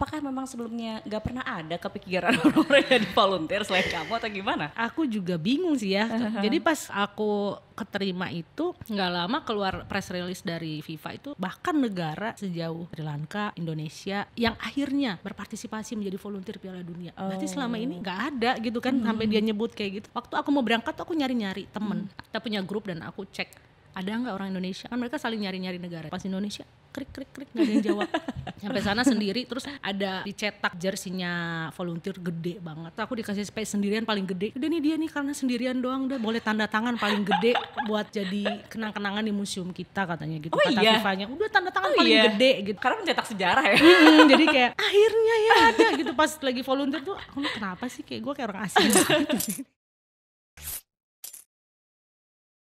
apakah memang sebelumnya nggak pernah ada kepikiran orang-orang jadi volunteer selain kamu atau gimana? Aku juga bingung sih ya. jadi pas aku keterima itu nggak lama keluar press release dari FIFA itu bahkan negara sejauh Sri Lanka, Indonesia yang akhirnya berpartisipasi menjadi volunteer Piala Dunia. Oh. Berarti selama ini nggak ada gitu kan hmm. sampai dia nyebut kayak gitu. Waktu aku mau berangkat aku nyari-nyari temen. Hmm. Kita punya grup dan aku cek ada nggak orang Indonesia kan mereka saling nyari nyari negara pas Indonesia krik krik krik nggak ada yang jawab sampai sana sendiri terus ada dicetak jersinya volunteer gede banget aku dikasih space sendirian paling gede udah nih dia nih karena sendirian doang udah boleh tanda tangan paling gede buat jadi kenang kenangan di museum kita katanya gitu oh, kata iya? udah tanda tangan oh, paling iya. gede gitu karena mencetak sejarah ya hmm, jadi kayak akhirnya ya ada gitu pas lagi volunteer tuh aku kenapa sih kayak gue kayak orang asing